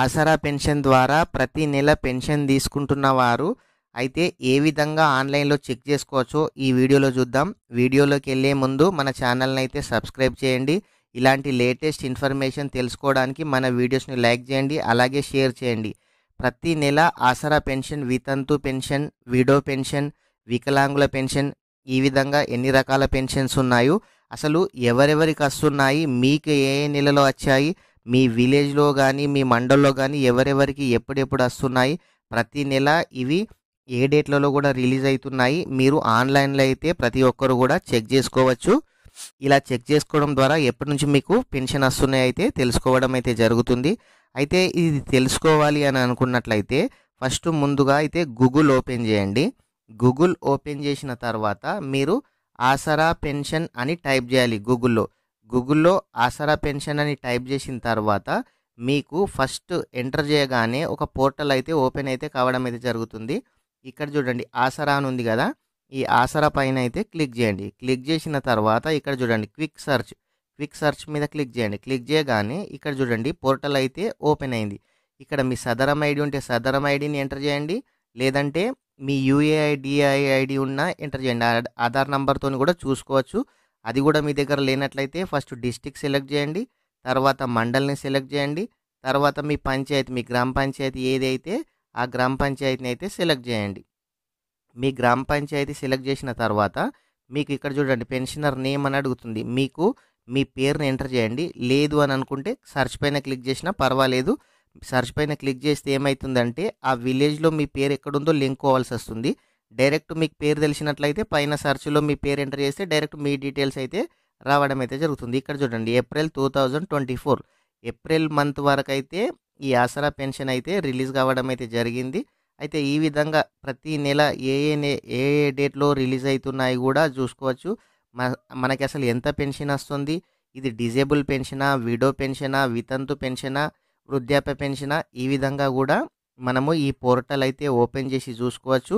ఆసరా pension ద్వారా ప్రతి నెల పెన్షన్ తీసుకుంటున్న వారు అయితే ఏ విధంగా ఆన్లైన్లో చెక్ చేసుకోవచ్చో ఈ వీడియోలో చూద్దాం వీడియోలోకి వెళ్ళే ముందు మన ఛానల్ని అయితే సబ్స్క్రైబ్ చేయండి ఇలాంటి లేటెస్ట్ ఇన్ఫర్మేషన్ తెలుసుకోవడానికి మన వీడియోస్ని లైక్ చేయండి అలాగే షేర్ చేయండి ప్రతి నెల ఆసరా పెన్షన్ వితంతు పెన్షన్ విడో పెన్షన్ వికలాంగుల పెన్షన్ ఈ విధంగా ఎన్ని రకాల పెన్షన్స్ ఉన్నాయో అసలు ఎవరెవరికి వస్తున్నాయి మీకు ఏ ఏ నెలలో వచ్చాయి మీ విలేజ్లో కానీ మీ మండల్లో కానీ ఎవరెవరికి ఎప్పుడెప్పుడు వస్తున్నాయి ప్రతి నెల ఇవి ఏ డేట్లలో కూడా రిలీజ్ అవుతున్నాయి మీరు ఆన్లైన్లో అయితే ప్రతి ఒక్కరు కూడా చెక్ చేసుకోవచ్చు ఇలా చెక్ చేసుకోవడం ద్వారా ఎప్పటి నుంచి మీకు పెన్షన్ వస్తున్నాయి అయితే తెలుసుకోవడం అయితే జరుగుతుంది అయితే ఇది తెలుసుకోవాలి అని అనుకున్నట్లయితే ఫస్ట్ ముందుగా అయితే గూగుల్ ఓపెన్ చేయండి గూగుల్ ఓపెన్ చేసిన తర్వాత మీరు ఆసరా పెన్షన్ అని టైప్ చేయాలి గూగుల్లో గూగుల్లో ఆసరా పెన్షన్ అని టైప్ చేసిన తర్వాత మీకు ఫస్ట్ ఎంటర్ చేయగానే ఒక పోర్టల్ అయితే ఓపెన్ అయితే కావడం అయితే జరుగుతుంది ఇక్కడ చూడండి ఆసరా అని ఉంది కదా ఈ ఆసరా పైన అయితే క్లిక్ చేయండి క్లిక్ చేసిన తర్వాత ఇక్కడ చూడండి క్విక్ సర్చ్ క్విక్ సర్చ్ మీద క్లిక్ చేయండి క్లిక్ చేయగానే ఇక్కడ చూడండి పోర్టల్ అయితే ఓపెన్ అయింది ఇక్కడ మీ సదరం ఐడి ఉంటే సదరం ఐడిని ఎంటర్ చేయండి లేదంటే మీ యూఏఐడిఐ ఐడి ఉన్న ఎంటర్ చేయండి ఆధార్ నెంబర్తో కూడా చూసుకోవచ్చు అది కూడా మీ దగ్గర లేనట్లయితే ఫస్ట్ డిస్టిక్ సెలెక్ట్ చేయండి తర్వాత మండల్ని సెలెక్ట్ చేయండి తర్వాత మీ పంచాయతీ మీ గ్రామ పంచాయతీ ఏదైతే ఆ గ్రామ పంచాయతీని అయితే సెలెక్ట్ చేయండి మీ గ్రామ పంచాయతీ సెలెక్ట్ చేసిన తర్వాత మీకు ఇక్కడ చూడండి పెన్షనర్ నేమ్ అని అడుగుతుంది మీకు మీ పేరుని ఎంటర్ చేయండి లేదు అని అనుకుంటే సర్చ్ పైన క్లిక్ చేసినా పర్వాలేదు సర్చ్ పైన క్లిక్ చేస్తే ఏమవుతుందంటే ఆ విలేజ్లో మీ పేరు ఎక్కడుందో లింక్ అవ్వాల్సి వస్తుంది డైరెక్ట్ మీకు పేరు తెలిసినట్లయితే పైన సర్చ్లో మీ పేరు ఎంటర్ చేస్తే డైరెక్ట్ మీ డీటెయిల్స్ అయితే రావడం అయితే జరుగుతుంది ఇక్కడ చూడండి April two thousand twenty four April month వరకు అయితే ఈ ఆసరా పెన్షన్ అయితే రిలీజ్ కావడం అయితే జరిగింది అయితే ఈ విధంగా ప్రతి నెల ఏ ఏ ఏ ఏ డేట్లో రిలీజ్ అవుతున్నాయి కూడా చూసుకోవచ్చు మనకి అసలు ఎంత పెన్షన్ వస్తుంది ఇది డిజేబుల్ పెన్షనా విడో పెన్షనా వితంతు పెన్షనా వృద్ధాప్య పెన్షనా ఈ విధంగా కూడా మనము ఈ పోర్టల్ అయితే ఓపెన్ చేసి చూసుకోవచ్చు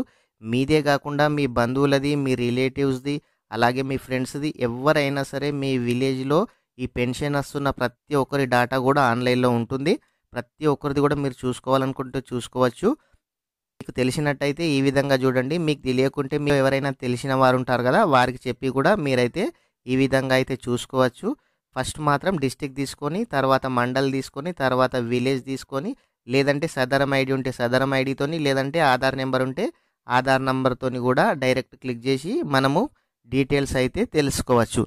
మీదే కాకుండా మీ బంధువులది మీ రిలేటివ్స్ది అలాగే మీ ఫ్రెండ్స్ది ఎవరైనా సరే మీ విలేజ్లో ఈ పెన్షన్ వస్తున్న ప్రతి ఒక్కరి డాటా కూడా ఆన్లైన్లో ఉంటుంది ప్రతి ఒక్కరిది కూడా మీరు చూసుకోవాలనుకుంటే చూసుకోవచ్చు మీకు తెలిసినట్టయితే ఈ విధంగా చూడండి మీకు తెలియకుంటే మీరు ఎవరైనా తెలిసిన వారు ఉంటారు కదా వారికి చెప్పి కూడా మీరైతే ఈ విధంగా అయితే చూసుకోవచ్చు ఫస్ట్ మాత్రం డిస్టిక్ తీసుకొని తర్వాత మండల్ తీసుకొని తర్వాత విలేజ్ తీసుకొని లేదంటే సదరం ఐడి ఉంటే సదరం ఐడితోని లేదంటే ఆధార్ నెంబర్ ఉంటే ఆధార్ నంబర్తోని కూడా డైరెక్ట్ క్లిక్ చేసి మనము డీటెయిల్స్ అయితే తెలుసుకోవచ్చు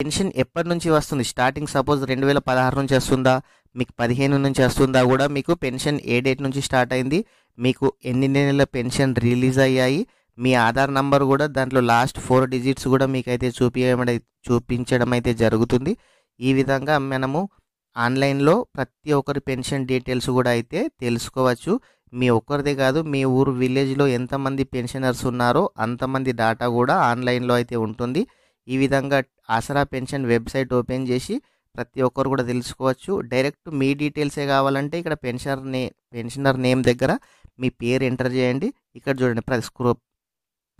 పెన్షన్ ఎప్పటి నుంచి వస్తుంది స్టార్టింగ్ సపోజ్ రెండు వేల పదహారు నుంచి వస్తుందా మీకు పదిహేను నుంచి వస్తుందా కూడా మీకు పెన్షన్ ఏ డేట్ నుంచి స్టార్ట్ అయింది మీకు ఎన్ని నెలల పెన్షన్ రిలీజ్ అయ్యాయి మీ ఆధార్ నంబర్ కూడా దాంట్లో లాస్ట్ ఫోర్ డిజిట్స్ కూడా మీకు అయితే చూపించడం చూపించడం అయితే జరుగుతుంది ఈ విధంగా మనము ఆన్లైన్లో ప్రతి ఒక్కరి పెన్షన్ డీటెయిల్స్ కూడా అయితే తెలుసుకోవచ్చు మీ ఒక్కరిదే కాదు మీ ఊరు విలేజ్లో ఎంతమంది పెన్షనర్స్ ఉన్నారో అంతమంది డాటా కూడా ఆన్లైన్లో అయితే ఉంటుంది ఈ విధంగా ఆసరా పెన్షన్ వెబ్సైట్ ఓపెన్ చేసి ప్రతి ఒక్కరు కూడా తెలుసుకోవచ్చు డైరెక్ట్ మీ డీటెయిల్సే కావాలంటే ఇక్కడ పెన్షనర్ నే పెన్షనర్ నేమ్ దగ్గర మీ పేరు ఎంటర్ చేయండి ఇక్కడ చూడండి ప్రతి స్క్రో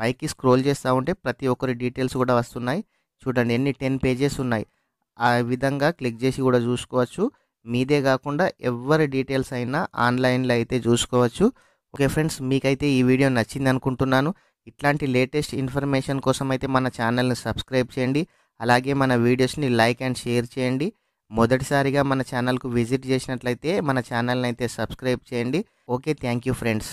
పైకి స్క్రోల్ చేస్తూ ఉంటే ప్రతి ఒక్కరి డీటెయిల్స్ కూడా వస్తున్నాయి చూడండి ఎన్ని టెన్ పేజెస్ ఉన్నాయి ఆ విధంగా క్లిక్ చేసి కూడా చూసుకోవచ్చు మీదే కాకుండా ఎవరి డీటెయిల్స్ అయినా ఆన్లైన్లో అయితే చూసుకోవచ్చు ఓకే ఫ్రెండ్స్ మీకైతే ఈ వీడియో నచ్చింది అనుకుంటున్నాను ఇట్లాంటి లేటెస్ట్ ఇన్ఫర్మేషన్ కోసం అయితే మన ఛానల్ని సబ్స్క్రైబ్ చేయండి అలాగే మన వీడియోస్ని లైక్ అండ్ షేర్ చేయండి మొదటిసారిగా మన ఛానల్కు విజిట్ చేసినట్లయితే మన ఛానల్ని అయితే సబ్స్క్రైబ్ చేయండి ఓకే థ్యాంక్ యూ ఫ్రెండ్స్